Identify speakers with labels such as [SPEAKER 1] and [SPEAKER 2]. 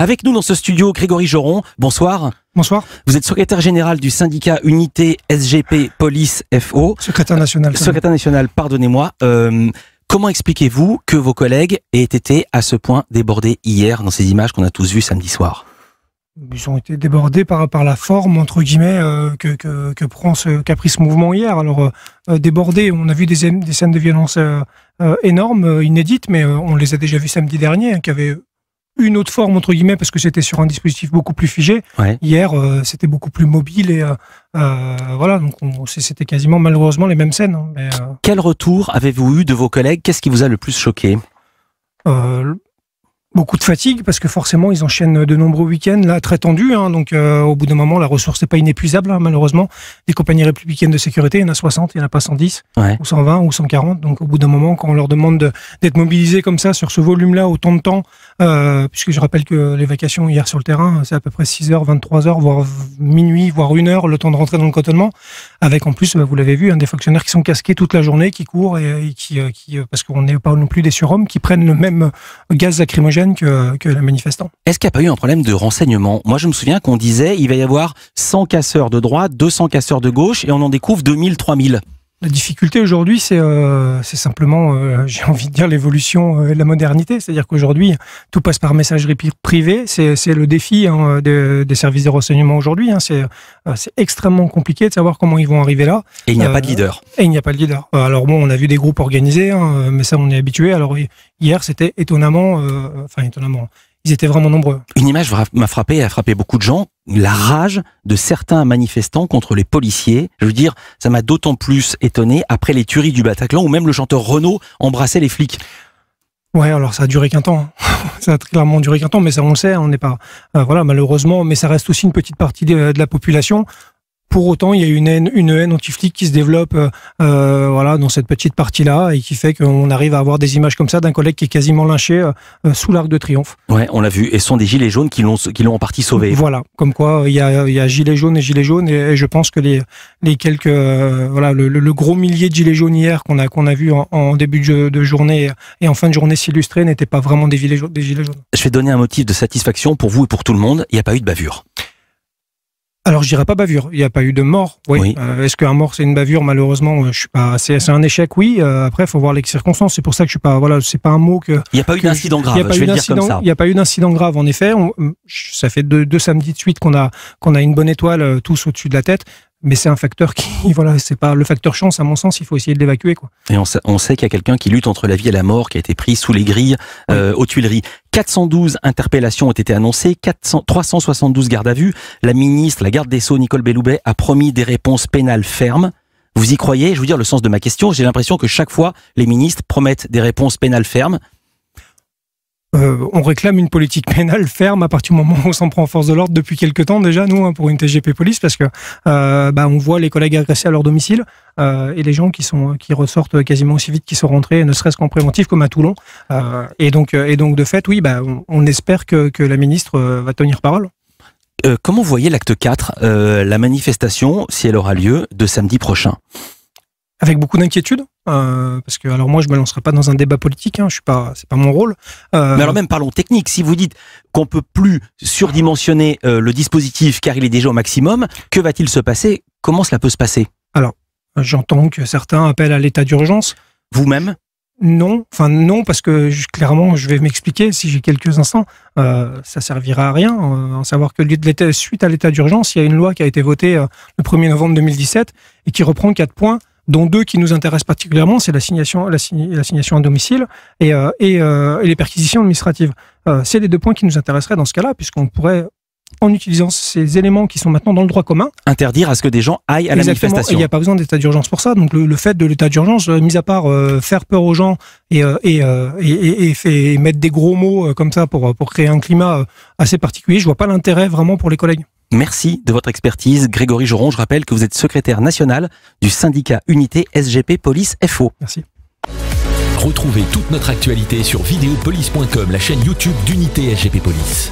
[SPEAKER 1] Avec nous dans ce studio, Grégory Joron, bonsoir. Bonsoir. Vous êtes secrétaire général du syndicat Unité SGP Police FO. Secrétaire national. Euh, secrétaire national, pardonnez-moi. Euh, comment expliquez-vous que vos collègues aient été à ce point débordés hier dans ces images qu'on a tous vues samedi soir
[SPEAKER 2] ils ont été débordés par, par la forme entre guillemets euh, que, prend ce caprice mouvement hier. Alors débordés, on a vu des, des scènes de violence énormes, inédites, mais on les a déjà vues samedi dernier, hein, qui avaient une autre forme, entre guillemets, parce que c'était sur un dispositif beaucoup plus figé. Hier, euh, c'était beaucoup plus mobile et euh, euh, voilà, donc c'était quasiment malheureusement les mêmes scènes.
[SPEAKER 1] Hein, Quel retour avez-vous eu de vos collègues Qu'est-ce qui vous a le plus choqué
[SPEAKER 2] beaucoup de fatigue parce que forcément ils enchaînent de nombreux week-ends là très tendus. Hein. donc euh, au bout d'un moment, la ressource n'est pas inépuisable hein, malheureusement. Des compagnies républicaines de sécurité, il y en a 60, il n'y en a pas 110 ou 120 ou 140. Donc au bout d'un moment, quand on leur demande d'être mobilisés comme ça sur ce volume-là autant de temps, euh, puisque je rappelle que les vacations hier sur le terrain, c'est à peu près 6h, 23h, voire minuit, voire une heure, le temps de rentrer dans le cantonnement, avec en plus, bah, vous l'avez vu, hein, des fonctionnaires qui sont casqués toute la journée, qui courent et, qui, euh, qui parce qu'on n'est pas non plus des surhommes, qui prennent le même gaz lacrymogène que, que les manifestants.
[SPEAKER 1] Est-ce qu'il n'y a pas eu un problème de renseignement Moi, je me souviens qu'on disait il va y avoir 100 casseurs de droite, 200 casseurs de gauche, et on en découvre 2000, 3000.
[SPEAKER 2] La difficulté aujourd'hui, c'est euh, simplement, euh, j'ai envie de dire, l'évolution euh, et la modernité. C'est-à-dire qu'aujourd'hui, tout passe par messagerie privée. C'est le défi hein, des services de renseignement aujourd'hui. Hein. C'est extrêmement compliqué de savoir comment ils vont arriver là. Et il n'y a pas de leader. Et il n'y a pas de leader. Alors bon, on a vu des groupes organisés, hein, mais ça, on est habitué. Alors hier, c'était étonnamment, enfin étonnamment, ils étaient vraiment nombreux.
[SPEAKER 1] Une image m'a frappé, a frappé beaucoup de gens la rage de certains manifestants contre les policiers. Je veux dire, ça m'a d'autant plus étonné après les tueries du Bataclan où même le chanteur Renaud embrassait les flics.
[SPEAKER 2] Ouais, alors ça a duré qu'un temps. Hein. ça a clairement duré qu'un temps, mais ça on le sait, hein, on n'est pas. Euh, voilà, malheureusement, mais ça reste aussi une petite partie de la population. Pour autant, il y a une haine, une haine anti-flic qui se développe euh, euh, voilà, dans cette petite partie-là et qui fait qu'on arrive à avoir des images comme ça d'un collègue qui est quasiment lynché euh, sous l'Arc de Triomphe.
[SPEAKER 1] Ouais, on l'a vu. Et ce sont des gilets jaunes qui l'ont en partie sauvé. Voilà,
[SPEAKER 2] comme quoi il y a, il y a gilets jaunes et gilets jaunes. Et, je pense que les, les quelques. voilà, le, gros millier de gilets jaunes hier qu'on a, qu'on a vu en, début de, journée et en fin de journée s'illustrer n'étaient pas vraiment des gilets, des gilets jaunes.
[SPEAKER 1] Je vais donner un motif de satisfaction pour vous et pour tout le monde. Il n'y a pas eu de bavure
[SPEAKER 2] alors je dirais pas bavure, il n'y a pas eu de mort. Oui. Euh, est-ce qu'un mort c'est une bavure Malheureusement, euh, je suis pas. C'est un échec, oui. Euh, après, il faut voir les circonstances. C'est pour ça que je suis pas. Voilà, c'est pas un mot que.
[SPEAKER 1] Il n'y a pas eu d'incident grave. je vais dire comme ça. Il
[SPEAKER 2] n'y a pas eu d'incident grave. En effet, ça fait deux, deux samedis de suite qu'on a qu'on a une bonne étoile tous au-dessus de la tête mais c'est un facteur qui, voilà, c'est pas le facteur chance, à mon
[SPEAKER 1] sens, il faut essayer de l'évacuer. Quoi. Et on sait, qu'il y a quelqu'un qui lutte entre la vie et la mort, qui a été pris sous les grilles euh, aux Tuileries. 412 interpellations ont été annoncées, 400, 372 gardes à vue. La ministre, la garde des Sceaux, Nicole Belloubet, a promis des réponses pénales fermes. Vous y croyez Je veux dire, le sens de ma question, j'ai l'impression que chaque fois, les ministres promettent des réponses pénales fermes,
[SPEAKER 2] euh, on réclame une politique pénale ferme à partir du moment où on s'en prend en force de l'ordre depuis quelques temps déjà, nous, hein, pour une TGP police, parce que euh, bah, on voit les collègues agressés à leur domicile euh, et les gens qui, sont, qui ressortent quasiment aussi vite qu'ils sont rentrés, ne serait-ce qu'en préventif, comme à Toulon. et, donc, de fait, oui, bah, on, espère que, que la ministre va tenir parole.
[SPEAKER 1] comment vous voyez l'acte 4, la manifestation, si elle aura lieu, de samedi prochain
[SPEAKER 2] avec beaucoup d'inquiétude. Euh, parce que alors moi je me lancerai pas dans un débat politique, hein, je suis pas, c'est pas mon rôle.
[SPEAKER 1] Euh, Mais alors même parlons technique. Si vous dites qu'on peut plus surdimensionner euh, le dispositif car il est déjà au maximum, que va-t-il se passer Comment cela peut se passer
[SPEAKER 2] Alors j'entends que certains appellent à l'état d'urgence. Vous-même non, enfin non, parce que clairement, je vais m'expliquer si j'ai quelques instants. ça ça servira à rien, En savoir que suite à l'état d'urgence, il y a une loi qui a été votée le 1er novembre 2017 et qui reprend quatre points dont deux qui nous intéressent particulièrement, c'est l'assignation à domicile euh, euh, et, les perquisitions administratives. Euh, c'est les deux points qui nous intéresseraient dans ce cas-là, puisqu'on pourrait en utilisant ces éléments qui sont maintenant dans le droit commun.
[SPEAKER 1] Interdire à ce que des gens aillent à la manifestation. Il n'y a
[SPEAKER 2] pas besoin d'état d'urgence pour ça. Donc le, fait de l'état d'urgence, mis à part faire peur aux gens et, mettre
[SPEAKER 1] des gros mots comme ça pour, pour créer un climat assez particulier, je vois pas l'intérêt vraiment pour les collègues. Merci de votre expertise. Grégory Joron, je rappelle que vous êtes secrétaire national du syndicat Unité SGP Police FO. Merci. Retrouvez toute notre actualité sur vidéopolice.com, la chaîne YouTube d'Unité SGP Police.